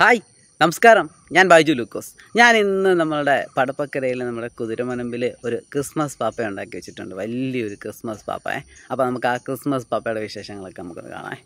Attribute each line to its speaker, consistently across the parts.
Speaker 1: hi നമസ്കാരം ഞാൻ ബൈജു ലൂക്കോസ് ഞാൻ ഇന്ന് നമ്മളുടെ പടപ്പക്കരയിൽ നമ്മുടെ കുതിരമനമ്പിൽ ഒരു ക്രിസ്മസ് പാപ്പ ഉണ്ടാക്കി വെച്ചിട്ടുണ്ട് വലിയൊരു ക്രിസ്മസ് പാപ്പയെ അപ്പോൾ നമുക്ക് ആ ക്രിസ്മസ് പാപ്പയുടെ വിശേഷങ്ങളൊക്കെ നമുക്ക് കാണാം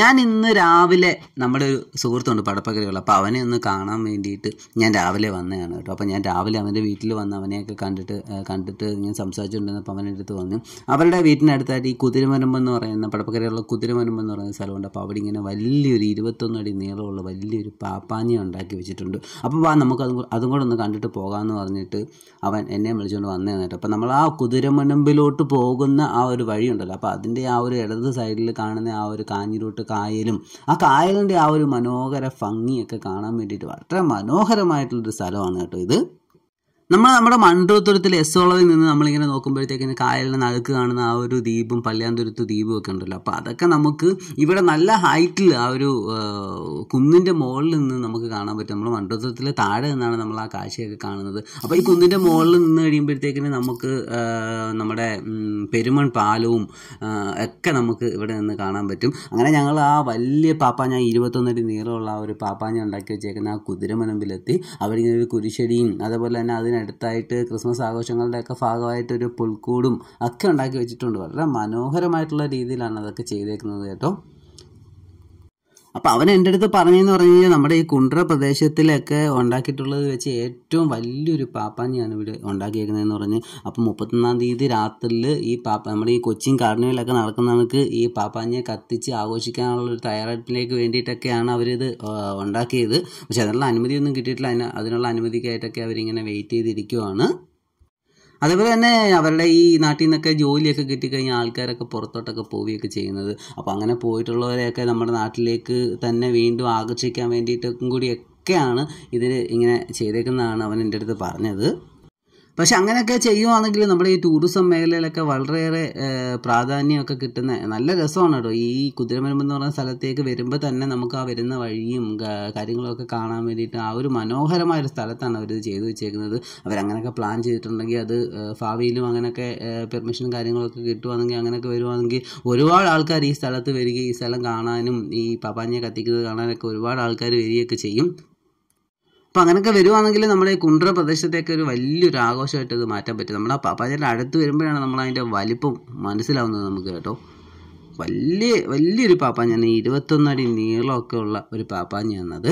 Speaker 1: ഞാൻ ഇന്ന് രാവിലെ നമ്മുടെ ഒരു സുഹൃത്തുണ്ട് പടപ്പക്കരകൾ അപ്പോൾ അവനെ ഒന്ന് കാണാൻ വേണ്ടിയിട്ട് ഞാൻ രാവിലെ വന്നതാണ് കേട്ടോ അപ്പോൾ ഞാൻ രാവിലെ അവൻ്റെ വീട്ടിൽ വന്ന് അവനെയൊക്കെ കണ്ടിട്ട് കണ്ടിട്ട് ഞാൻ സംസാരിച്ചുകൊണ്ടിരുന്നപ്പോൾ അവൻ്റെ അടുത്ത് വന്നു അവരുടെ വീട്ടിനടുത്തായിട്ട് ഈ കുതിരമരമ്പ് എന്ന് പറയുന്ന പടപ്പക്കരയുള്ള കുതിരമരമ്പ് എന്ന് പറയുന്ന സ്ഥലമുണ്ട് അപ്പോൾ അവിടെ ഇങ്ങനെ വലിയൊരു ഇരുപത്തൊന്ന് അടി നീളമുള്ള വലിയൊരു പാപ്പാനി ഉണ്ടാക്കി വെച്ചിട്ടുണ്ട് അപ്പോൾ വാ നമുക്ക് അതും അതും കൂടെ ഒന്ന് കണ്ടിട്ട് പോകാമെന്ന് പറഞ്ഞിട്ട് അവൻ എന്നെ വിളിച്ചുകൊണ്ട് വന്നതാണ് കേട്ടോ അപ്പോൾ നമ്മൾ ആ കുതിരമരമ്പിലോട്ട് പോകുന്ന ആ ഒരു വഴിയുണ്ടല്ലോ അപ്പോൾ അതിൻ്റെ ആ ഒരു ഇടത് സൈഡിൽ കാണുന്ന ആ ഒരു കാഞ്ഞിരൂട്ട് അങ്ങോട്ട് കായലും ആ കായലിൻ്റെ ആ ഒരു മനോഹര ഭംഗിയൊക്കെ കാണാൻ വേണ്ടിയിട്ട് വളരെ മനോഹരമായിട്ടുള്ളൊരു സ്ഥലമാണ് കേട്ടോ ഇത് നമ്മൾ നമ്മുടെ മണ്ഡപത്തുരത്തിൽ ഉള്ളതിൽ നിന്ന് നമ്മളിങ്ങനെ നോക്കുമ്പോഴത്തേക്കിന് കായലിന് നടുക്ക് കാണുന്ന ആ ഒരു ദ്വീപും പല്ലാന്തുരത്ത് ദ്വീപും ഒക്കെ ഉണ്ടല്ലോ അപ്പോൾ അതൊക്കെ നമുക്ക് ഇവിടെ നല്ല ഹൈറ്റിൽ ആ ഒരു കുന്നിൻ്റെ മുകളിൽ നിന്ന് നമുക്ക് കാണാൻ പറ്റും നമ്മൾ മണ്ഡപത്തുരത്തിൽ താഴെ നിന്നാണ് നമ്മൾ ആ കാഴ്ചയൊക്കെ കാണുന്നത് അപ്പോൾ ഈ കുന്നിൻ്റെ മുകളിൽ നിന്ന് കഴിയുമ്പോഴത്തേക്കിന് നമുക്ക് നമ്മുടെ പെരുമൺ പാലവും ഒക്കെ നമുക്ക് ഇവിടെ നിന്ന് കാണാൻ പറ്റും അങ്ങനെ ഞങ്ങൾ ആ വലിയ പാപ്പാഞ്ഞ ഇരുപത്തൊന്നടി നീളമുള്ള ആ ഒരു പാപ്പാഞ്ഞ ഉണ്ടാക്കി വെച്ചേക്കുന്ന ആ കുതിരമനമ്പിലെത്തി അവരിങ്ങനെ ഒരു കുരിശടിയും അതുപോലെ തന്നെ അതിന് അടുത്തായിട്ട് ക്രിസ്മസ് ആഘോഷങ്ങളുടെയൊക്കെ ഭാഗമായിട്ട് ഒരു പുൽക്കൂടും ഒക്കെ ഉണ്ടാക്കി വെച്ചിട്ടുണ്ട് വളരെ മനോഹരമായിട്ടുള്ള രീതിയിലാണ് അതൊക്കെ ചെയ്തേക്കുന്നത് കേട്ടോ അപ്പോൾ അവൻ എൻ്റെ അടുത്ത് പറഞ്ഞെന്ന് പറഞ്ഞു കഴിഞ്ഞാൽ നമ്മുടെ ഈ കുണ്ട്ര പ്രദേശത്തിലൊക്കെ ഉണ്ടാക്കിയിട്ടുള്ളത് വെച്ച് ഏറ്റവും വലിയൊരു പാപ്പാഞ്ഞിയാണ് ഇവിടെ ഉണ്ടാക്കിയേക്കുന്നതെന്ന് പറഞ്ഞ് അപ്പോൾ മുപ്പത്തൊന്നാം തീയതി രാത്രിയിൽ ഈ പാപ്പ നമ്മുടെ ഈ കൊച്ചിൻ കാർണിവലൊക്കെ നടക്കുന്ന നമുക്ക് ഈ പാപ്പാഞ്ഞിയെ കത്തിച്ച് ആഘോഷിക്കാനുള്ള ഒരു തയ്യാറെടുപ്പിലേക്ക് വേണ്ടിയിട്ടൊക്കെയാണ് അവരിത് ഉണ്ടാക്കിയത് പക്ഷെ അതിനുള്ള അനുമതിയൊന്നും കിട്ടിയിട്ടില്ല അതിനുള്ള അനുമതിക്കായിട്ടൊക്കെ അവരിങ്ങനെ വെയിറ്റ് ചെയ്തിരിക്കുവാണ് അതേപോലെ തന്നെ അവരുടെ ഈ നാട്ടിൽ നിന്നൊക്കെ ജോലിയൊക്കെ കിട്ടിക്കഴിഞ്ഞാൽ ആൾക്കാരൊക്കെ പുറത്തോട്ടൊക്കെ പോവുകയൊക്കെ ചെയ്യുന്നത് അപ്പോൾ അങ്ങനെ പോയിട്ടുള്ളവരെയൊക്കെ നമ്മുടെ നാട്ടിലേക്ക് തന്നെ വീണ്ടും ആകർഷിക്കാൻ വേണ്ടിയിട്ടും കൂടിയൊക്കെയാണ് ഇതിൽ ഇങ്ങനെ ചെയ്തേക്കുന്നതാണ് അവൻ എൻ്റെ അടുത്ത് പറഞ്ഞത് പക്ഷെ അങ്ങനെയൊക്കെ ചെയ്യുവാണെങ്കിൽ നമ്മുടെ ഈ ടൂറിസം മേഖലയിലൊക്കെ വളരെയേറെ പ്രാധാന്യമൊക്കെ കിട്ടുന്ന നല്ല രസമാണ് കേട്ടോ ഈ കുതിരമരുമ്പ് എന്ന് പറയുന്ന സ്ഥലത്തേക്ക് വരുമ്പോൾ തന്നെ നമുക്ക് ആ വരുന്ന വഴിയും കാര്യങ്ങളൊക്കെ കാണാൻ വേണ്ടിയിട്ട് ആ ഒരു മനോഹരമായ ഒരു സ്ഥലത്താണ് അവർ ചെയ്തു വെച്ചേക്കുന്നത് അവരങ്ങനെയൊക്കെ പ്ലാൻ ചെയ്തിട്ടുണ്ടെങ്കിൽ അത് ഭാവിയിലും അങ്ങനെയൊക്കെ പെർമിഷനും കാര്യങ്ങളൊക്കെ കിട്ടുവാണെങ്കിൽ അങ്ങനെയൊക്കെ വരുവാണെങ്കിൽ ഒരുപാട് ആൾക്കാർ ഈ സ്ഥലത്ത് വരികയും ഈ സ്ഥലം കാണാനും ഈ പപ്പാഞ്ഞെ കത്തിക്കുന്നത് കാണാനൊക്കെ ഒരുപാട് ആൾക്കാർ വരികയൊക്കെ ചെയ്യും അപ്പോൾ അങ്ങനെയൊക്കെ വരുവാണെങ്കിൽ നമ്മുടെ കുണ്ട്ര പ്രദേശത്തേക്ക് ഒരു വലിയൊരു ആഘോഷമായിട്ട് ഇത് മാറ്റാൻ പറ്റും നമ്മുടെ പാപ്പാചേട്ടൻ്റെ അടുത്ത് വരുമ്പോഴാണ് നമ്മൾ അതിൻ്റെ വലിപ്പം മനസ്സിലാവുന്നത് നമുക്ക് കേട്ടോ വലിയ വലിയൊരു പാപ്പാഞ്ഞാണ് ഇരുപത്തൊന്നടി നീളമൊക്കെ ഉള്ള ഒരു പാപ്പാഞ്ഞാണത്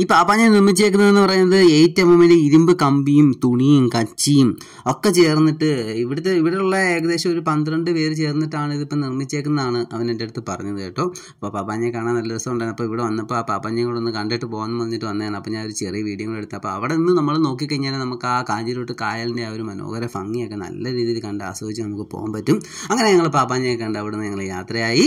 Speaker 1: ഈ പാപ്പാഞ്ഞ നിർമ്മിച്ചേക്കുന്നതെന്ന് പറയുന്നത് എയ്റ്റ് എം എമ്മിൽ ഇരുമ്പ് കമ്പിയും തുണിയും കച്ചിയും ഒക്കെ ചേർന്നിട്ട് ഇവിടുത്തെ ഇവിടെയുള്ള ഏകദേശം ഒരു പന്ത്രണ്ട് പേര് ചേർന്നിട്ടാണ് ഇതിപ്പോൾ നിർമ്മിച്ചേക്കുന്നതാണ് അവൻ എൻ്റെ അടുത്ത് പറഞ്ഞത് കേട്ടോ അപ്പോൾ പാപ്പാഞ്ഞെ കാണാൻ നല്ല രസമുണ്ടായിരുന്നു അപ്പോൾ ഇവിടെ വന്നപ്പോൾ ആ പാപ്പാഞ്ഞെ കൂടെ ഒന്ന് കണ്ടിട്ട് പോകാൻ വന്നിട്ട് വന്നതാണ് അപ്പോൾ ഞാൻ ഒരു ചെറിയ വീഡിയോ കൂടെ എടുത്തു അപ്പോൾ അവിടെ നിന്ന് നമ്മൾ നോക്കിക്കഴിഞ്ഞാൽ നമുക്ക് ആ കാഞ്ചിരോട്ട് കായലിൻ്റെ ആ ഒരു മനോഹര ഭംഗിയൊക്കെ നല്ല രീതിയിൽ കണ്ട് ആസ്വദിച്ച് നമുക്ക് പോകാൻ പറ്റും അങ്ങനെ ഞങ്ങൾ പാപ്പാഞ്ഞെ കണ്ട് അവിടെ നിന്ന് ഞങ്ങൾ യാത്രയായി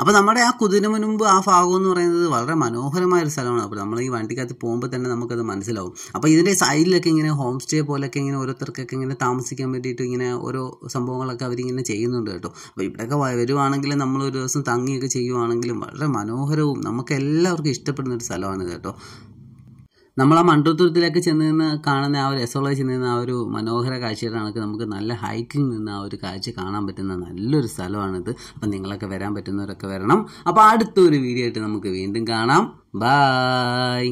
Speaker 1: അപ്പോൾ നമ്മുടെ ആ കുതിര മുൻപ് ആ ഭാഗം എന്ന് പറയുന്നത് വളരെ മനോഹരമായ ഒരു സ്ഥലമാണ് അപ്പോൾ നമ്മൾ ഈ വണ്ടിക്കകത്ത് പോകുമ്പോൾ തന്നെ നമുക്കത് മനസ്സിലാവും അപ്പോൾ ഇതിൻ്റെ സൈഡിലൊക്കെ ഇങ്ങനെ ഹോം സ്റ്റേ പോലൊക്കെ ഇങ്ങനെ ഓരോരുത്തർക്കൊക്കെ ഇങ്ങനെ താമസിക്കാൻ വേണ്ടിയിട്ട് ഇങ്ങനെ ഓരോ സംഭവങ്ങളൊക്കെ അവരിങ്ങനെ ചെയ്യുന്നുണ്ട് കേട്ടോ അപ്പോൾ ഇവിടെയൊക്കെ വരുവാണെങ്കിൽ നമ്മൾ ഒരു ദിവസം തങ്ങിയൊക്കെ ചെയ്യുവാണെങ്കിലും വളരെ മനോഹരവും നമുക്ക് എല്ലാവർക്കും ഇഷ്ടപ്പെടുന്ന ഒരു സ്ഥലമാണ് കേട്ടോ നമ്മൾ ആ മണ്ഡലത്തിലേക്ക് ചെന്ന് നിന്ന് കാണുന്ന ആ ഒരു എസോളയിൽ ചെന്ന് നിന്ന് ആ ഒരു മനോഹര കാഴ്ചയുടെ നമുക്ക് നല്ല ഹൈക്കിൽ നിന്ന് ആ ഒരു കാഴ്ച കാണാൻ പറ്റുന്ന നല്ലൊരു സ്ഥലമാണിത് അപ്പം നിങ്ങളൊക്കെ വരാൻ പറ്റുന്നവരൊക്കെ വരണം അപ്പോൾ അടുത്തൊരു വീഡിയോ ആയിട്ട് നമുക്ക് വീണ്ടും കാണാം ബായ്